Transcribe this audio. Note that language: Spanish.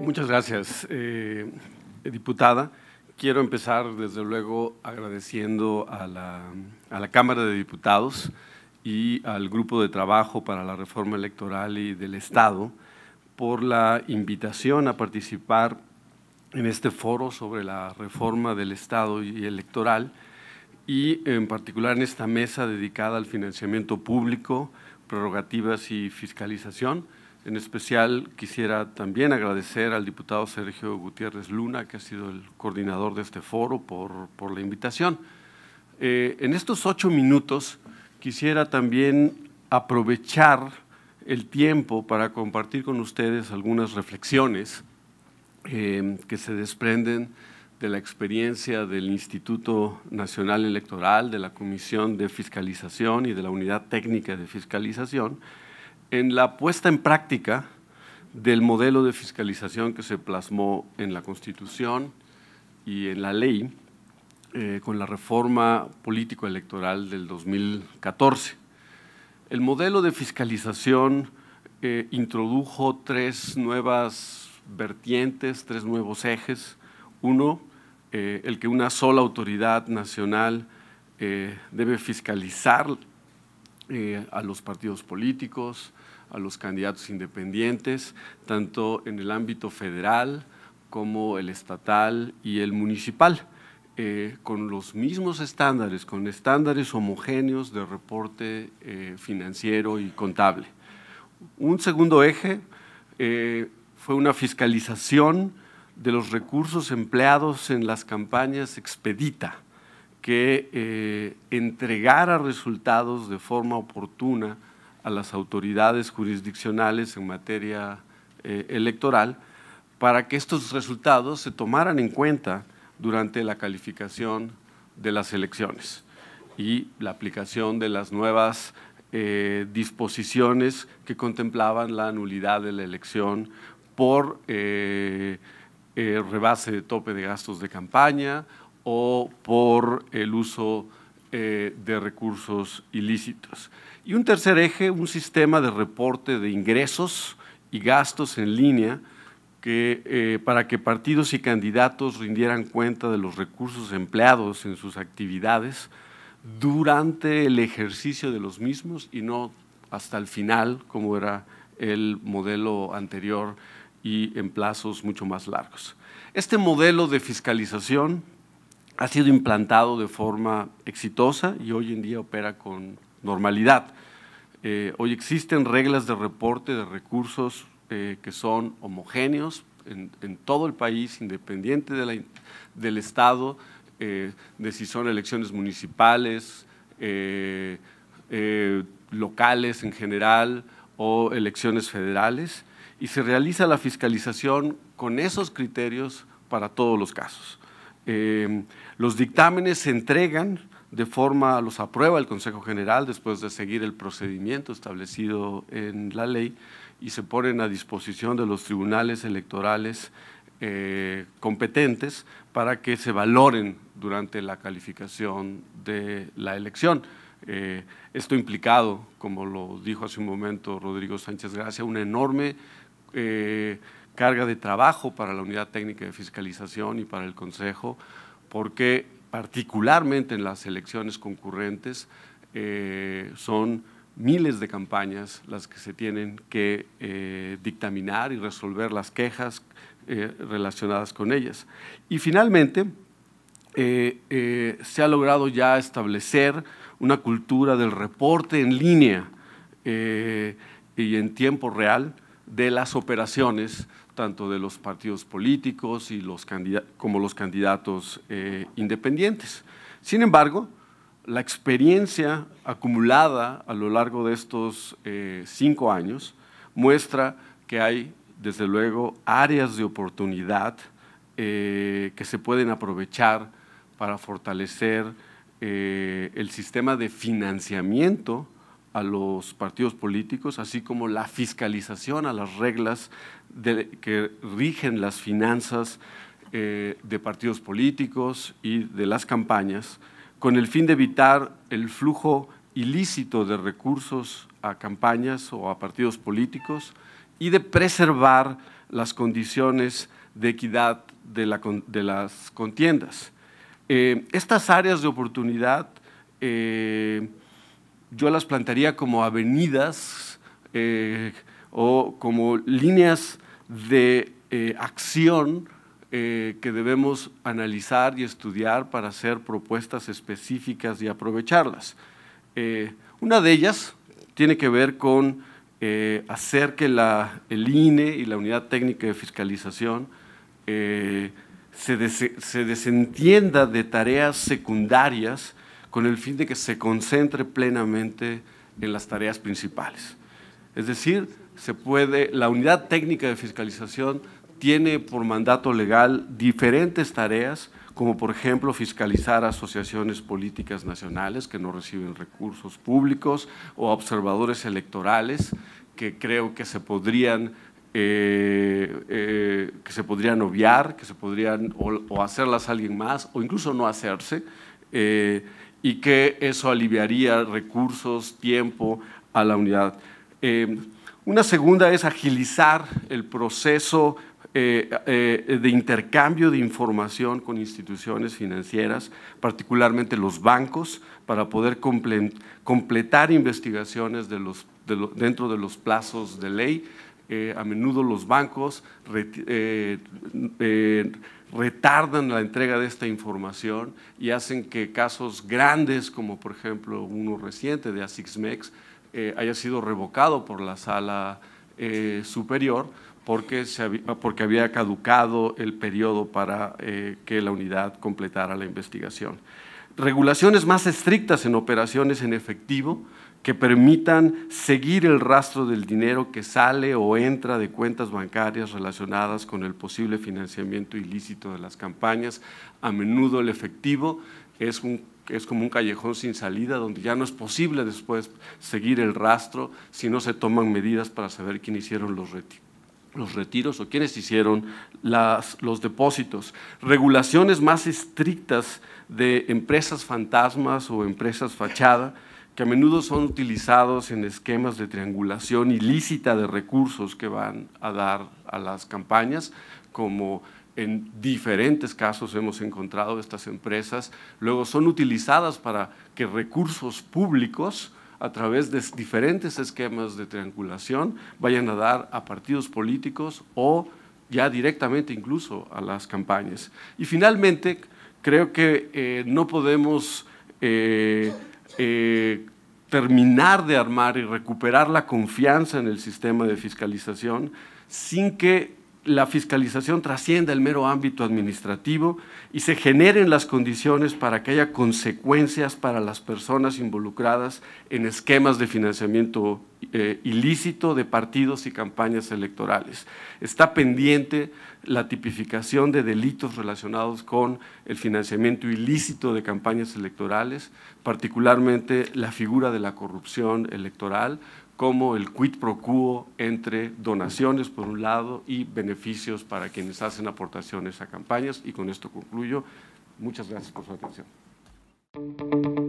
Muchas gracias, eh, diputada. Quiero empezar, desde luego, agradeciendo a la, a la Cámara de Diputados y al Grupo de Trabajo para la Reforma Electoral y del Estado por la invitación a participar en este foro sobre la reforma del Estado y electoral y en particular en esta mesa dedicada al financiamiento público, prerrogativas y fiscalización. En especial quisiera también agradecer al diputado Sergio Gutiérrez Luna, que ha sido el coordinador de este foro, por, por la invitación. Eh, en estos ocho minutos quisiera también aprovechar el tiempo para compartir con ustedes algunas reflexiones eh, que se desprenden de la experiencia del Instituto Nacional Electoral, de la Comisión de Fiscalización y de la Unidad Técnica de Fiscalización, en la puesta en práctica del modelo de fiscalización que se plasmó en la Constitución y en la ley eh, con la reforma político-electoral del 2014. El modelo de fiscalización eh, introdujo tres nuevas vertientes, tres nuevos ejes. Uno, eh, el que una sola autoridad nacional eh, debe fiscalizar eh, a los partidos políticos, a los candidatos independientes, tanto en el ámbito federal como el estatal y el municipal, con los mismos estándares, con estándares homogéneos de reporte financiero y contable. Un segundo eje fue una fiscalización de los recursos empleados en las campañas expedita, que eh, entregara resultados de forma oportuna a las autoridades jurisdiccionales en materia eh, electoral para que estos resultados se tomaran en cuenta durante la calificación de las elecciones y la aplicación de las nuevas eh, disposiciones que contemplaban la nulidad de la elección por eh, rebase de tope de gastos de campaña o por el uso eh, de recursos ilícitos. Y un tercer eje, un sistema de reporte de ingresos y gastos en línea que, eh, para que partidos y candidatos rindieran cuenta de los recursos empleados en sus actividades durante el ejercicio de los mismos y no hasta el final, como era el modelo anterior y en plazos mucho más largos. Este modelo de fiscalización ha sido implantado de forma exitosa y hoy en día opera con normalidad. Eh, hoy existen reglas de reporte de recursos eh, que son homogéneos en, todo el país, independiente del Estado, eh, de si son elecciones municipales, locales en general o elecciones federales y se realiza la fiscalización con esos criterios para todos los casos. Eh, los dictámenes se entregan de forma, los aprueba el Consejo General después de seguir el procedimiento establecido en la ley y se ponen a disposición de los tribunales electorales eh, competentes para que se valoren durante la calificación de la elección. Eh, esto implicado, como lo dijo hace un momento Rodrigo Sánchez Gracia, una enorme eh, carga de trabajo para la Unidad Técnica de Fiscalización y para el Consejo, porque particularmente en las elecciones concurrentes eh, son miles de campañas las que se tienen que eh, dictaminar y resolver las quejas relacionadas con ellas. Y finalmente, se ha logrado ya establecer una cultura del reporte en línea y en tiempo real, de las operaciones tanto de los partidos políticos y como los candidatos eh, independientes. Sin embargo, la experiencia acumulada a lo largo de estos eh, cinco años muestra que hay, desde luego, áreas de oportunidad eh, que se pueden aprovechar para fortalecer el sistema de financiamiento a los partidos políticos, así como la fiscalización a las reglas que rigen las finanzas eh, de partidos políticos y de las campañas, con el fin de evitar el flujo ilícito de recursos a campañas o a partidos políticos y de preservar las condiciones de equidad de, las contiendas. Eh, estas áreas de oportunidad eh, yo las plantearía como avenidas eh, o como líneas de eh, acción eh, que debemos analizar y estudiar para hacer propuestas específicas y aprovecharlas. una de ellas tiene que ver con hacer que la, el INE y la Unidad Técnica de Fiscalización se desentienda de tareas secundarias con el fin de que se concentre plenamente en las tareas principales. Es decir, se puede, la unidad técnica de fiscalización tiene por mandato legal diferentes tareas, como por ejemplo fiscalizar asociaciones políticas nacionales que no reciben recursos públicos o observadores electorales que creo que se podrían eh, eh, que se podrían obviar, que se podrían o, hacerlas a alguien más o incluso no hacerse. Eh, y que eso aliviaría recursos, tiempo a la unidad. Eh, una segunda es agilizar el proceso eh, eh, de intercambio de información con instituciones financieras, particularmente los bancos, para poder completar investigaciones dentro de los plazos de ley. Eh, a menudo los bancos eh, eh, retardan la entrega de esta información y hacen que casos grandes, como por ejemplo uno reciente de AsixMex haya sido revocado por la sala superior porque, se había, porque, había, caducado el periodo para que la unidad completara la investigación regulaciones más estrictas en operaciones en efectivo que permitan seguir el rastro del dinero que sale o entra de cuentas bancarias relacionadas con el posible financiamiento ilícito de las campañas. A menudo el efectivo es, un, es como un callejón sin salida donde ya no es posible después seguir el rastro si no se toman medidas para saber quién hicieron los retiros los retiros o quienes hicieron los depósitos, regulaciones más estrictas de empresas fantasmas o empresas fachada, que a menudo son utilizados en esquemas de triangulación ilícita de recursos que van a dar a las campañas, como en diferentes casos hemos encontrado estas empresas, luego son utilizadas para que recursos públicos a través de diferentes esquemas de triangulación, vayan a dar a partidos políticos o ya directamente incluso a las campañas. Y finalmente, creo que eh, no podemos eh, eh, terminar de armar y recuperar la confianza en el sistema de fiscalización sin que la fiscalización trascienda el mero ámbito administrativo y se generen las condiciones para que haya consecuencias para las personas involucradas en esquemas de financiamiento eh, ilícito de partidos y campañas electorales. Está pendiente la tipificación de delitos relacionados con el financiamiento ilícito de campañas electorales, particularmente la figura de la corrupción electoral, como el quid pro quo entre donaciones por un lado y beneficios para quienes hacen aportaciones a campañas. Y con esto concluyo. Muchas gracias por su atención.